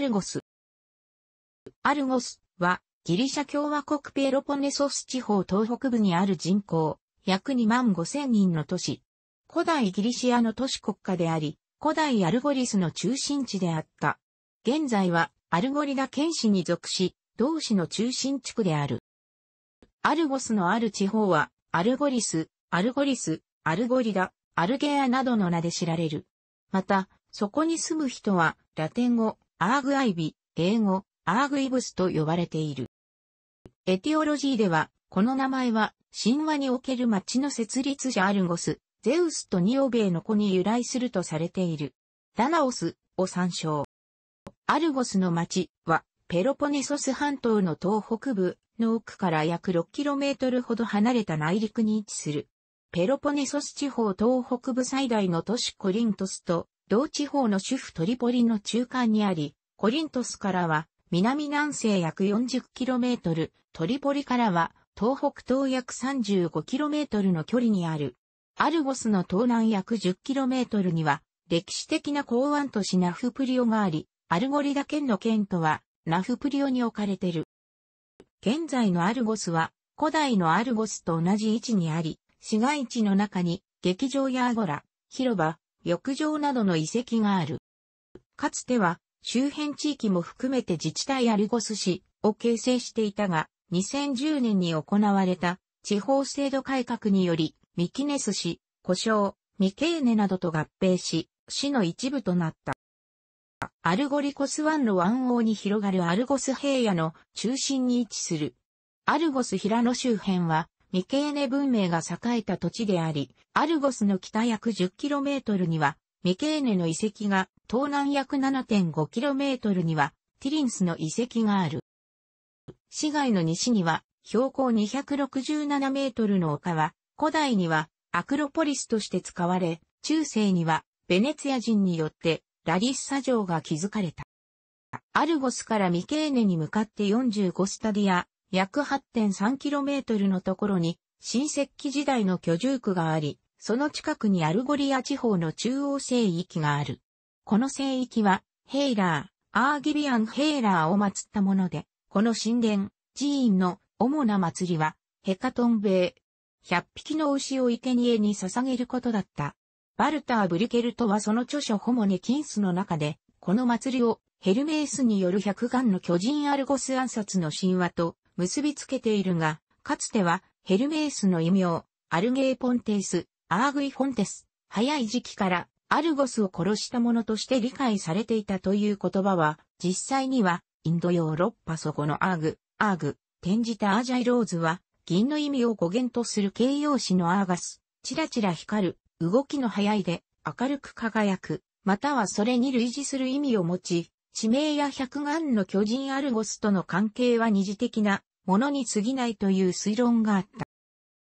アルゴス。アルゴスは、ギリシャ共和国ペロポネソス地方東北部にある人口、約2万5千人の都市。古代ギリシアの都市国家であり、古代アルゴリスの中心地であった。現在は、アルゴリラ県市に属し、同市の中心地区である。アルゴスのある地方は、アルゴリス、アルゴリス、アルゴリラ、アルゲアなどの名で知られる。また、そこに住む人は、ラテン語、アーグアイビ、英語、アーグイブスと呼ばれている。エティオロジーでは、この名前は、神話における町の設立者アルゴス、ゼウスとニオベイの子に由来するとされている。ダナオスを参照。アルゴスの町は、ペロポネソス半島の東北部の奥から約 6km ほど離れた内陸に位置する。ペロポネソス地方東北部最大の都市コリントスと同地方の主婦トリポリの中間にあり、コリントスからは南南西約 40km、トリポリからは東北東約 35km の距離にある。アルゴスの東南約 10km には歴史的な港湾都市ナフプリオがあり、アルゴリダ県の県都はナフプリオに置かれてる。現在のアルゴスは古代のアルゴスと同じ位置にあり、市街地の中に劇場やアゴラ、広場、浴場などの遺跡がある。かつては、周辺地域も含めて自治体アルゴス市を形成していたが、2010年に行われた地方制度改革により、ミキネス市、古称、ミケーネなどと合併し、市の一部となった。アルゴリコス湾の湾王に広がるアルゴス平野の中心に位置する。アルゴス平野周辺はミケーネ文明が栄えた土地であり、アルゴスの北約 10km には、ミケーネの遺跡が、東南約 7.5km には、ティリンスの遺跡がある。市街の西には、標高267メートルの丘は、古代にはアクロポリスとして使われ、中世にはベネツィア人によってラリッサ城が築かれた。アルゴスからミケーネに向かって45スタディア、約 8.3km のところに、新石器時代の居住区があり、その近くにアルゴリア地方の中央聖域がある。この聖域は、ヘイラー、アーギビアン・ヘイラーを祀ったもので、この神殿、寺院の主な祭りは、ヘカトンベイ。100匹の牛を生贄に捧げることだった。バルター・ブリケルトはその著書ホモネ・キンスの中で、この祭りをヘルメースによる百眼の巨人アルゴス暗殺の神話と結びつけているが、かつてはヘルメースの異名、アルゲーポンテイス、アーグイフォンテス、早い時期からアルゴスを殺したものとして理解されていたという言葉は、実際にはインドヨーロッパそこのアーグ、アーグ、転じたアージャイローズは、銀の意味を語源とする形容詞のアーガス、チラチラ光る、動きの速いで、明るく輝く、またはそれに類似する意味を持ち、地名や百眼の巨人アルゴスとの関係は二次的なものに過ぎないという推論があっ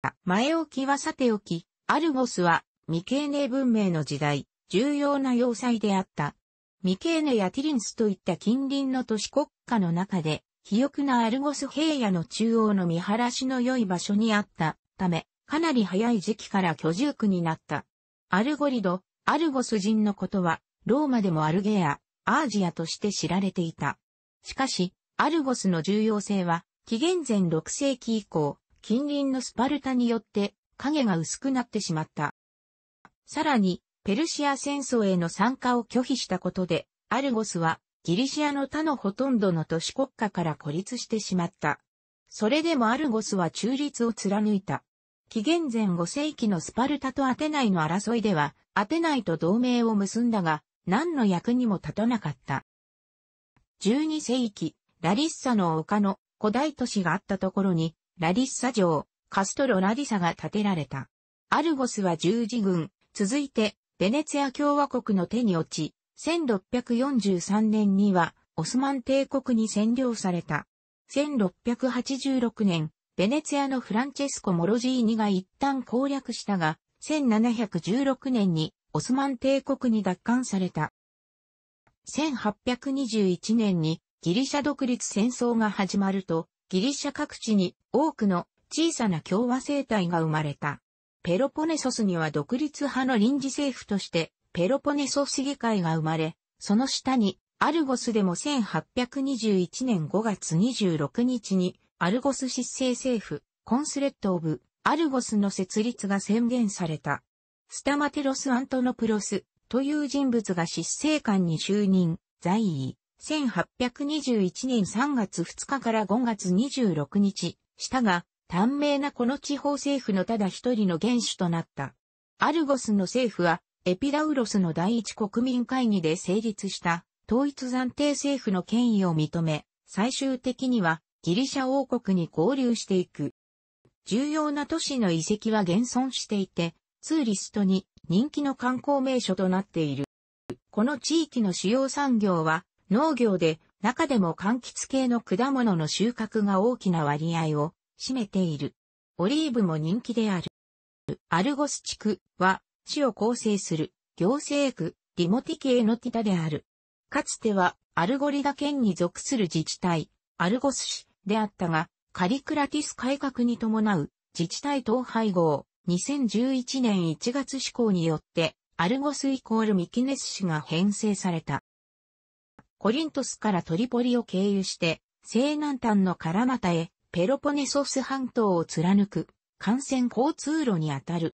た。前置きはさておき、アルゴスは未経年文明の時代、重要な要塞であった。未経年やティリンスといった近隣の都市国家の中で、肥沃なアルゴス平野の中央の見晴らしの良い場所にあったため、かなり早い時期から居住区になった。アルゴリド、アルゴス人のことは、ローマでもアルゲア、アージアとして知られていた。しかし、アルゴスの重要性は、紀元前6世紀以降、近隣のスパルタによって影が薄くなってしまった。さらに、ペルシア戦争への参加を拒否したことで、アルゴスはギリシアの他のほとんどの都市国家から孤立してしまった。それでもアルゴスは中立を貫いた。紀元前5世紀のスパルタとアテナイの争いでは、アテナイと同盟を結んだが、何の役にも立たなかった。12世紀、ラリッサの丘の古代都市があったところに、ラリッサ城、カストロ・ラリサが建てられた。アルゴスは十字軍、続いて、ベネツィア共和国の手に落ち、1643年には、オスマン帝国に占領された。1686年、ベネツィアのフランチェスコ・モロジーニが一旦攻略したが、1716年にオスマン帝国に奪還された。1821年にギリシャ独立戦争が始まると、ギリシャ各地に多くの小さな共和政体が生まれた。ペロポネソスには独立派の臨時政府としてペロポネソス議会が生まれ、その下にアルゴスでも1821年5月26日にアルゴス執政政府コンスレット・オブ・アルゴスの設立が宣言された。スタマテロス・アントノプロスという人物が執政官に就任、在位、1821年3月2日から5月26日、したが、短命なこの地方政府のただ一人の元首となった。アルゴスの政府は、エピダウロスの第一国民会議で成立した統一暫定政府の権威を認め、最終的にはギリシャ王国に交流していく。重要な都市の遺跡は現存していて、ツーリストに人気の観光名所となっている。この地域の主要産業は農業で中でも柑橘系の果物の収穫が大きな割合を占めている。オリーブも人気である。アルゴス地区は市を構成する行政区リモティ系のティタである。かつてはアルゴリダ県に属する自治体、アルゴス市であったが、カリクラティス改革に伴う自治体統廃合、2011年1月施行によって、アルゴスイコールミキネス市が編成された。コリントスからトリポリを経由して、西南端のカラマタへ、ペロポネソス半島を貫く、幹線交通路にあたる。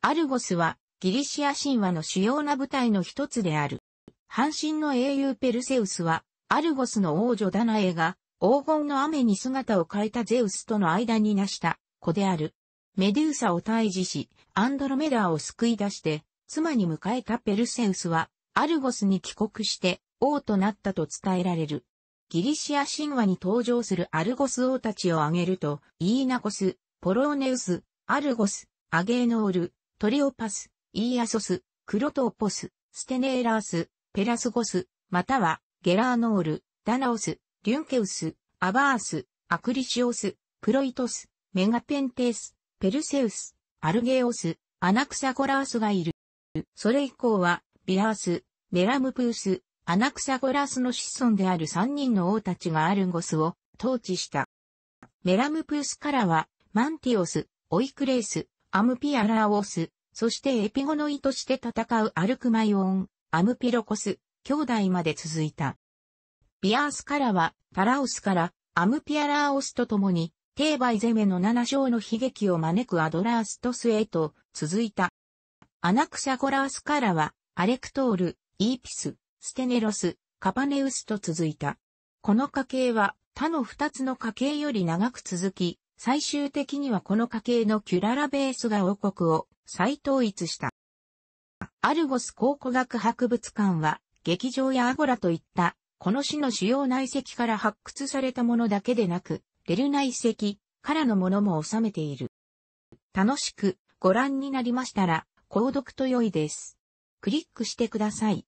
アルゴスは、ギリシア神話の主要な舞台の一つである。半身の英雄ペルセウスは、アルゴスの王女ダナエが、黄金の雨に姿を変えたゼウスとの間に成した子である。メデューサを退治し、アンドロメダーを救い出して、妻に迎えたペルセウスは、アルゴスに帰国して、王となったと伝えられる。ギリシア神話に登場するアルゴス王たちを挙げると、イーナコス、ポローネウス、アルゴス、アゲーノール、トリオパス、イーアソス、クロトーポス、ステネーラース、ペラスゴス、または、ゲラーノール、ダナオス、リュンケウス、アバース、アクリシオス、プロイトス、メガペンテース、ペルセウス、アルゲオス、アナクサゴラースがいる。それ以降は、ビアース、メラムプース、アナクサゴラースの子孫である三人の王たちがアルゴスを統治した。メラムプースからは、マンティオス、オイクレース、アムピアラーオス、そしてエピゴノイとして戦うアルクマイオン、アムピロコス、兄弟まで続いた。ビアースからは、タラオスから、アムピアラーオスと共に、テーバイゼメの七章の悲劇を招くアドラーストスへと続いた。アナクシャゴラースからは、アレクトール、イーピス、ステネロス、カパネウスと続いた。この家系は他の二つの家系より長く続き、最終的にはこの家系のキュララベースが王国を再統一した。アルゴス考古学博物館は、劇場やアゴラといった、この市の主要内石から発掘されたものだけでなく、レルナ遺跡からのものも収めている。楽しくご覧になりましたら、購読と良いです。クリックしてください。